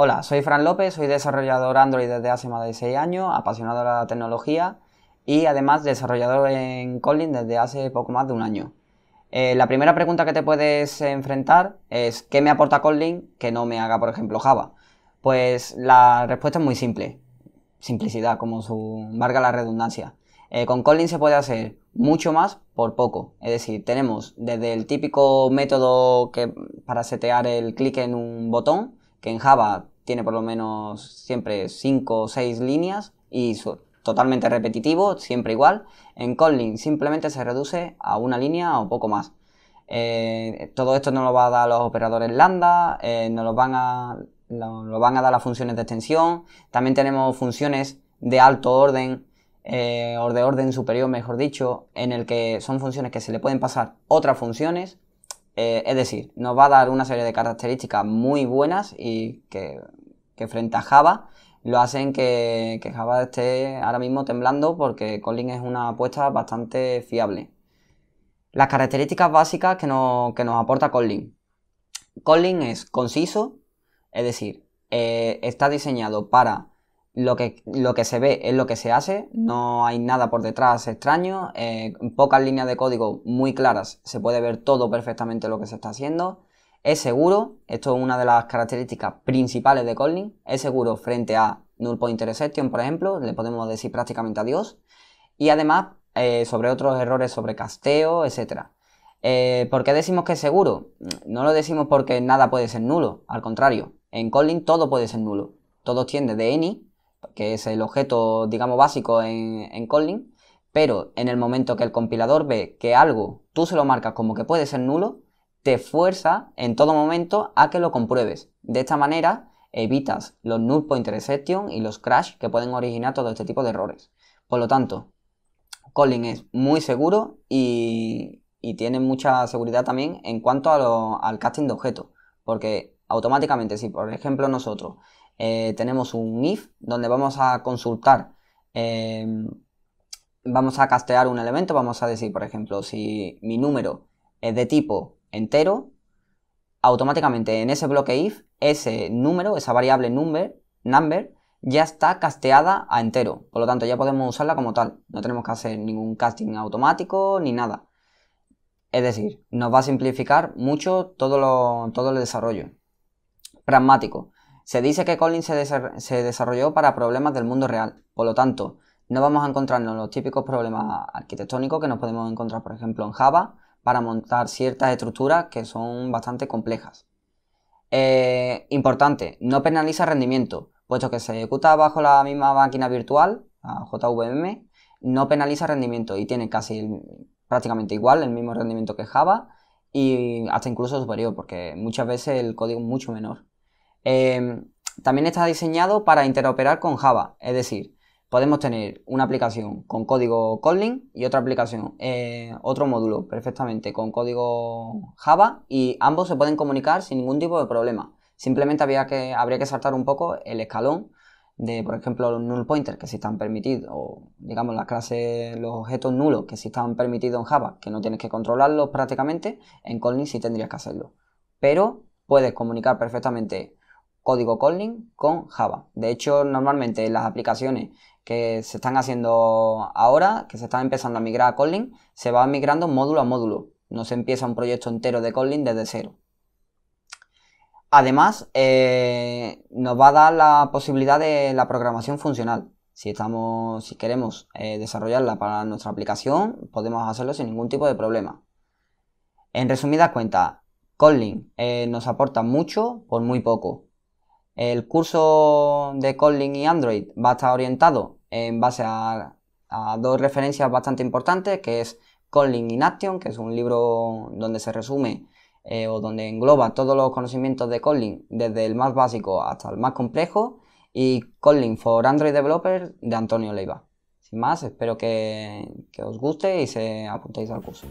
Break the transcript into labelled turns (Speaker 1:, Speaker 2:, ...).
Speaker 1: Hola, soy Fran López, soy desarrollador Android desde hace más de 6 años, apasionado de la tecnología y además desarrollador en Kotlin desde hace poco más de un año. Eh, la primera pregunta que te puedes enfrentar es ¿qué me aporta Kotlin que no me haga, por ejemplo, Java? Pues la respuesta es muy simple. Simplicidad, como su marca la redundancia. Eh, con Kotlin se puede hacer mucho más por poco. Es decir, tenemos desde el típico método que para setear el clic en un botón que en Java tiene por lo menos siempre 5 o 6 líneas y totalmente repetitivo, siempre igual. En Kotlin simplemente se reduce a una línea o poco más. Eh, todo esto nos lo va a dar los operadores lambda, eh, nos lo van, a, van a dar las funciones de extensión. También tenemos funciones de alto orden eh, o de orden superior, mejor dicho, en el que son funciones que se le pueden pasar otras funciones eh, es decir, nos va a dar una serie de características muy buenas y que, frente a Java lo hacen que, Java esté ahora mismo temblando porque Kotlin es una apuesta bastante fiable. Las características básicas que, que nos aporta Kotlin. Kotlin es conciso, es decir, eh, está diseñado para lo que, lo que se ve es lo que se hace, no hay nada por detrás extraño, eh, pocas líneas de código muy claras, se puede ver todo perfectamente lo que se está haciendo, es seguro, esto es una de las características principales de Kotlin, es seguro frente a null pointer exception, por ejemplo, le podemos decir prácticamente adiós, y además eh, sobre otros errores sobre casteo, etc. Eh, ¿Por qué decimos que es seguro? No lo decimos porque nada puede ser nulo, al contrario, en Kotlin todo puede ser nulo. Todo tiende de any que es el objeto, digamos, básico en, en Kotlin, pero en el momento que el compilador ve que algo tú se lo marcas como que puede ser nulo, te fuerza en todo momento a que lo compruebes. De esta manera evitas los null pointer exception y los crash que pueden originar todo este tipo de errores. Por lo tanto, Kotlin es muy seguro y, tiene mucha seguridad también en cuanto al casting de objetos, porque automáticamente si por ejemplo nosotros eh, tenemos un if donde vamos a consultar, eh, vamos a castear un elemento, vamos a decir, por ejemplo, si mi número es de tipo entero, automáticamente en ese bloque if, ese número, esa variable number, number ya está casteada a entero. Por lo tanto, ya podemos usarla como tal. No tenemos que hacer ningún casting automático ni nada. Es decir, nos va a simplificar mucho todo, todo el desarrollo. Pragmático. Se dice que Collins se, desarrolló para problemas del mundo real, por lo tanto, no vamos a encontrarnos los típicos problemas arquitectónicos que nos podemos encontrar, por ejemplo, en Java para montar ciertas estructuras que son bastante complejas. Eh, importante, no penaliza rendimiento, puesto que se ejecuta bajo la misma máquina virtual, JVM, no penaliza rendimiento y tiene casi prácticamente igual, el mismo rendimiento que Java y hasta incluso superior, porque muchas veces el código es mucho menor. Em, también está diseñado para interoperar con Java, es decir, podemos tener una aplicación con código Kotlin y otra aplicación, eh, otro módulo perfectamente con código Java y ambos se pueden comunicar sin ningún tipo de problema. Simplemente que, habría que saltar un poco el escalón de, por ejemplo, los null pointers que si están permitidos, o digamos las clases, los objetos nulos que si están permitidos en Java, que no tienes que controlarlos prácticamente, en Kotlin sí tendrías que hacerlo. Pero puedes comunicar perfectamente código Kotlin con Java. De hecho, normalmente las aplicaciones que se están haciendo ahora, que se están empezando a migrar a Kotlin, se van migrando módulo a módulo. No se empieza un proyecto entero de Kotlin desde cero. Además, eh, nos va a dar la posibilidad de la programación funcional. Si, estamos, si queremos eh, desarrollarla para nuestra aplicación, podemos hacerlo sin ningún tipo de problema. En resumidas cuentas, Kotlin eh, nos aporta mucho por muy poco. El curso de Kotlin y Android va a estar orientado en base a, dos referencias bastante importantes, que es Kotlin in Action, que es un libro donde se resume eh, o donde engloba todos los conocimientos de Kotlin, desde el más básico hasta el más complejo, y Kotlin for Android Developer de Antonio Leiva. Sin más, espero que, que os guste y se apuntéis al curso.